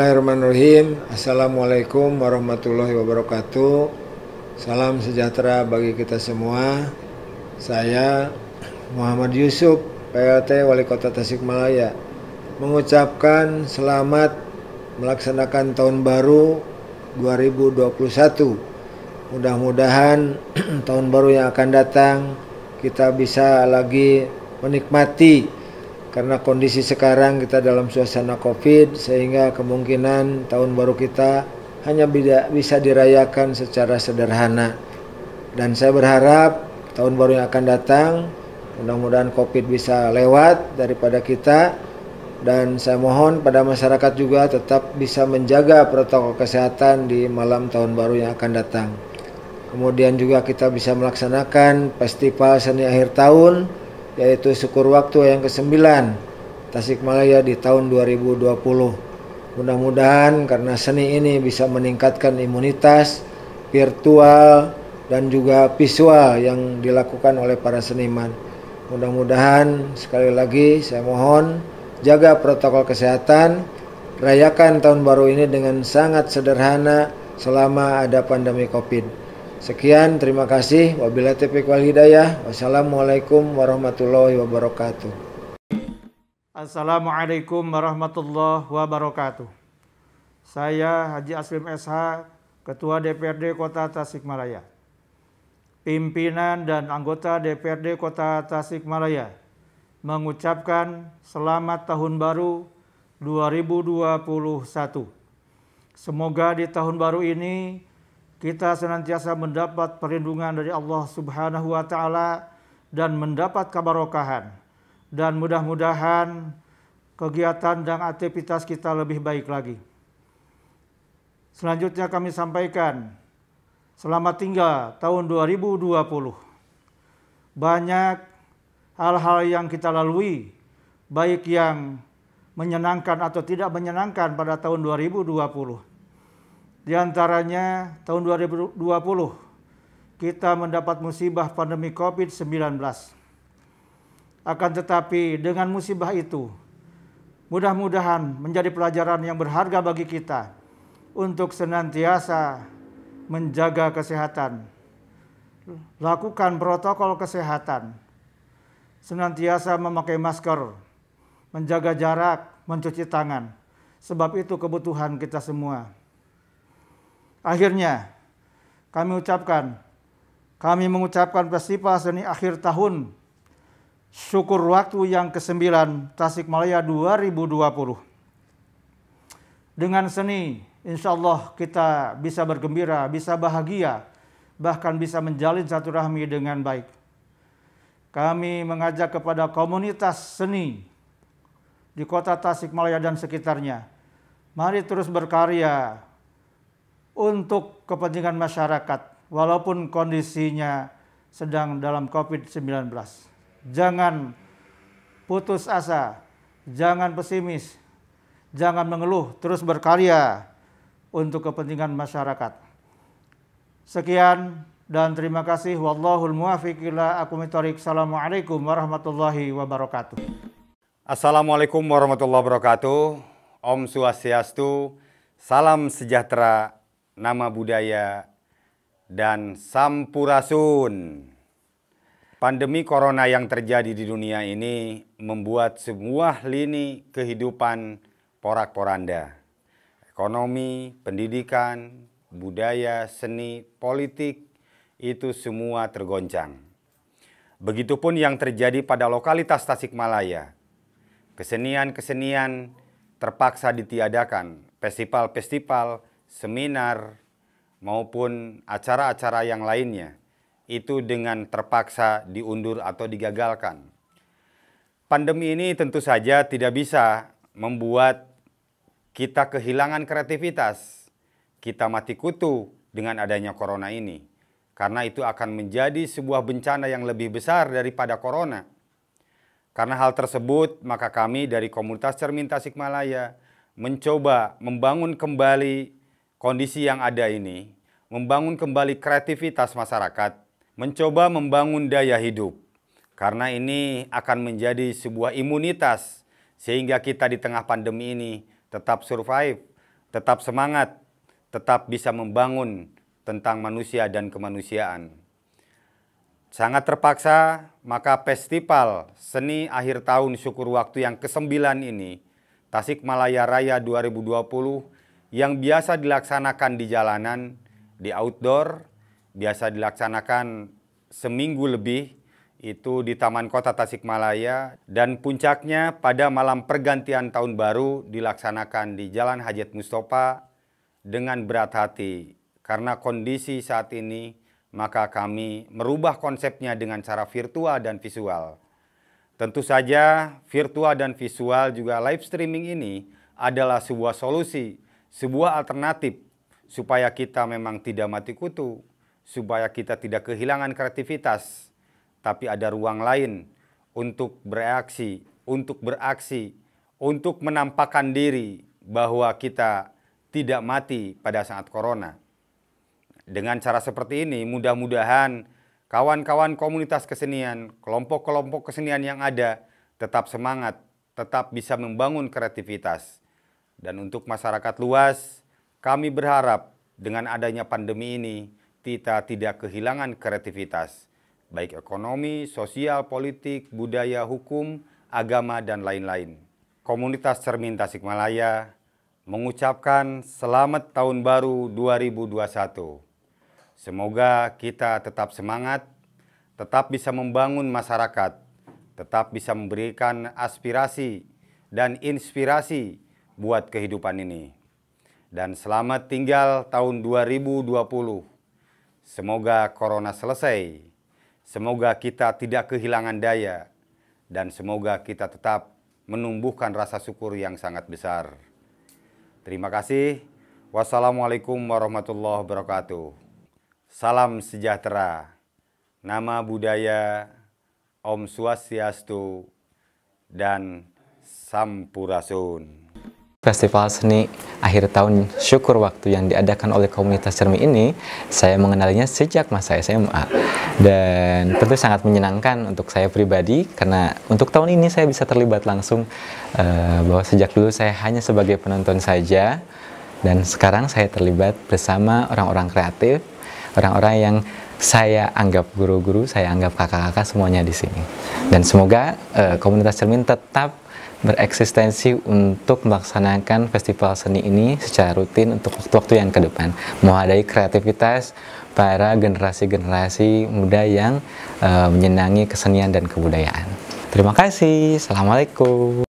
Bismillahirrahmanirrahim. Assalamualaikum warahmatullahi wabarakatuh. Salam sejahtera bagi kita semua. Saya Muhammad Yusuf, PLT Wali Kota Tasikmalaya, mengucapkan selamat melaksanakan tahun baru 2021. Mudah-mudahan tahun baru yang akan datang kita bisa lagi menikmati karena kondisi sekarang kita dalam suasana COVID sehingga kemungkinan tahun baru kita hanya bisa dirayakan secara sederhana. Dan saya berharap tahun baru yang akan datang mudah-mudahan COVID bisa lewat daripada kita dan saya mohon pada masyarakat juga tetap bisa menjaga protokol kesehatan di malam tahun baru yang akan datang. Kemudian juga kita bisa melaksanakan festival seni akhir tahun yaitu syukur waktu yang ke-9 Tasikmalaya di tahun 2020. Mudah-mudahan karena seni ini bisa meningkatkan imunitas virtual dan juga visual yang dilakukan oleh para seniman. Mudah-mudahan sekali lagi saya mohon jaga protokol kesehatan, rayakan tahun baru ini dengan sangat sederhana selama ada pandemi Covid. Sekian, terima kasih. Wabillahi taufiq wal hidayah. Wassalamualaikum warahmatullahi wabarakatuh. Assalamualaikum warahmatullahi wabarakatuh. Saya Haji Aslim SH, Ketua DPRD Kota Tasikmalaya. Pimpinan dan anggota DPRD Kota Tasikmalaya mengucapkan selamat tahun baru 2021. Semoga di tahun baru ini kita senantiasa mendapat perlindungan dari Allah Subhanahu wa taala dan mendapat kabarokahan Dan mudah-mudahan kegiatan dan aktivitas kita lebih baik lagi. Selanjutnya kami sampaikan selamat tinggal tahun 2020. Banyak hal-hal yang kita lalui baik yang menyenangkan atau tidak menyenangkan pada tahun 2020 di antaranya tahun 2020 kita mendapat musibah pandemi COVID-19. Akan tetapi dengan musibah itu mudah-mudahan menjadi pelajaran yang berharga bagi kita untuk senantiasa menjaga kesehatan. Lakukan protokol kesehatan. Senantiasa memakai masker, menjaga jarak, mencuci tangan. Sebab itu kebutuhan kita semua. Akhirnya, kami ucapkan, kami mengucapkan festival seni akhir tahun syukur waktu yang ke-9 Tasikmalaya 2020. Dengan seni, insya Allah kita bisa bergembira, bisa bahagia, bahkan bisa menjalin satu rahmi dengan baik. Kami mengajak kepada komunitas seni di kota Tasikmalaya dan sekitarnya. Mari terus berkarya, untuk kepentingan masyarakat walaupun kondisinya sedang dalam COVID-19. Jangan putus asa, jangan pesimis, jangan mengeluh, terus berkarya untuk kepentingan masyarakat. Sekian dan terima kasih. Wallahul muwafiq ila aqwamit Assalamualaikum warahmatullahi wabarakatuh. Assalamualaikum warahmatullahi wabarakatuh. Om Swastiastu. Salam sejahtera nama budaya, dan sampurasun. Pandemi corona yang terjadi di dunia ini membuat semua lini kehidupan porak-poranda. Ekonomi, pendidikan, budaya, seni, politik, itu semua tergoncang. Begitupun yang terjadi pada lokalitas Tasikmalaya. Kesenian-kesenian terpaksa ditiadakan, festival-festival seminar, maupun acara-acara yang lainnya, itu dengan terpaksa diundur atau digagalkan. Pandemi ini tentu saja tidak bisa membuat kita kehilangan kreativitas, kita mati kutu dengan adanya corona ini. Karena itu akan menjadi sebuah bencana yang lebih besar daripada corona. Karena hal tersebut, maka kami dari komunitas Cermin Tasikmalaya mencoba membangun kembali Kondisi yang ada ini membangun kembali kreativitas masyarakat, mencoba membangun daya hidup. Karena ini akan menjadi sebuah imunitas sehingga kita di tengah pandemi ini tetap survive, tetap semangat, tetap bisa membangun tentang manusia dan kemanusiaan. Sangat terpaksa, maka festival seni akhir tahun syukur waktu yang ke-9 ini, Tasikmalaya Raya 2020 yang biasa dilaksanakan di jalanan, di outdoor, biasa dilaksanakan seminggu lebih, itu di Taman Kota Tasikmalaya, dan puncaknya pada malam pergantian tahun baru dilaksanakan di Jalan Hajat Mustafa dengan berat hati. Karena kondisi saat ini, maka kami merubah konsepnya dengan cara virtual dan visual. Tentu saja, virtual dan visual juga live streaming ini adalah sebuah solusi sebuah alternatif supaya kita memang tidak mati kutu, supaya kita tidak kehilangan kreativitas, tapi ada ruang lain untuk bereaksi, untuk beraksi, untuk menampakkan diri bahwa kita tidak mati pada saat corona. Dengan cara seperti ini, mudah-mudahan kawan-kawan komunitas kesenian, kelompok-kelompok kesenian yang ada tetap semangat, tetap bisa membangun kreativitas dan untuk masyarakat luas, kami berharap dengan adanya pandemi ini, kita tidak kehilangan kreativitas, baik ekonomi, sosial, politik, budaya, hukum, agama, dan lain-lain. Komunitas Cermin Tasikmalaya mengucapkan selamat tahun baru 2021. Semoga kita tetap semangat, tetap bisa membangun masyarakat, tetap bisa memberikan aspirasi dan inspirasi buat kehidupan ini. Dan selamat tinggal tahun 2020. Semoga corona selesai. Semoga kita tidak kehilangan daya dan semoga kita tetap menumbuhkan rasa syukur yang sangat besar. Terima kasih. Wassalamualaikum warahmatullahi wabarakatuh. Salam sejahtera. Nama budaya Om Swastiastu dan Sampurasun. Festival Seni Akhir Tahun Syukur Waktu yang diadakan oleh komunitas Cermin ini, saya mengenalinya sejak masa SMA. Dan tentu sangat menyenangkan untuk saya pribadi, karena untuk tahun ini saya bisa terlibat langsung uh, bahwa sejak dulu saya hanya sebagai penonton saja, dan sekarang saya terlibat bersama orang-orang kreatif, orang-orang yang saya anggap guru-guru, saya anggap kakak-kakak semuanya di sini. Dan semoga uh, komunitas Cermin tetap bereksistensi untuk melaksanakan festival seni ini secara rutin untuk waktu-waktu yang ke depan, mewadahi kreativitas para generasi-generasi muda yang uh, menyenangi kesenian dan kebudayaan. Terima kasih. Assalamualaikum.